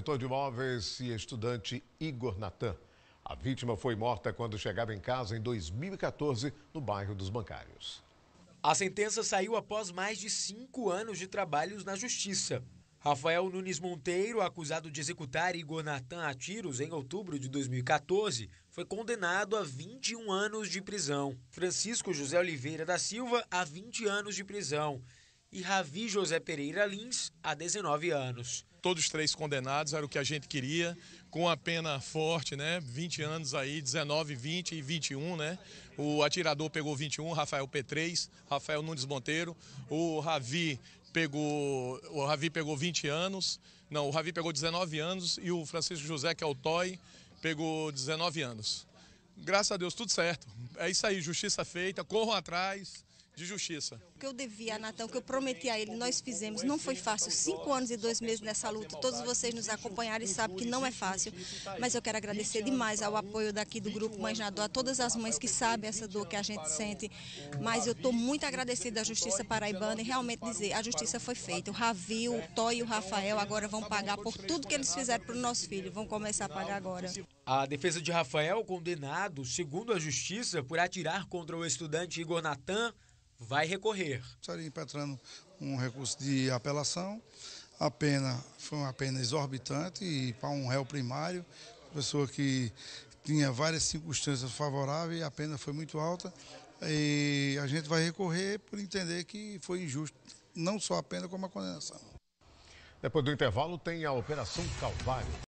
corretor de imóveis e estudante Igor Natan. A vítima foi morta quando chegava em casa em 2014, no bairro dos Bancários. A sentença saiu após mais de cinco anos de trabalhos na justiça. Rafael Nunes Monteiro, acusado de executar Igor Natan a tiros em outubro de 2014, foi condenado a 21 anos de prisão. Francisco José Oliveira da Silva a 20 anos de prisão e Ravi José Pereira Lins, há 19 anos. Todos três condenados, era o que a gente queria, com a pena forte, né? 20 anos aí, 19, 20 e 21, né? O atirador pegou 21, Rafael P3, Rafael Nunes Monteiro, o Ravi pegou, o Ravi pegou 20 anos, não, o Ravi pegou 19 anos e o Francisco José, que é o Toy, pegou 19 anos. Graças a Deus, tudo certo. É isso aí, justiça feita, corram atrás de justiça. O que eu devia a Natan, o que eu prometi a ele, nós fizemos. Não foi fácil. Cinco anos e dois meses nessa luta. Todos vocês nos acompanharam e sabem que não é fácil. Mas eu quero agradecer demais ao apoio daqui do Grupo Mães na Dor, a todas as mães que sabem essa dor que a gente sente. Mas eu estou muito agradecida à Justiça Paraibana e realmente dizer, a justiça foi feita. O Ravi, o Toy e o Rafael agora vão pagar por tudo que eles fizeram para o nosso filho. Vão começar a pagar agora. A defesa de Rafael, condenado, segundo a justiça, por atirar contra o estudante Igor Natan, vai recorrer. Estaria impetrando um recurso de apelação. A pena foi uma pena exorbitante e para um réu primário, pessoa que tinha várias circunstâncias favoráveis, a pena foi muito alta e a gente vai recorrer por entender que foi injusto, não só a pena como a condenação. Depois do intervalo tem a Operação Calvário.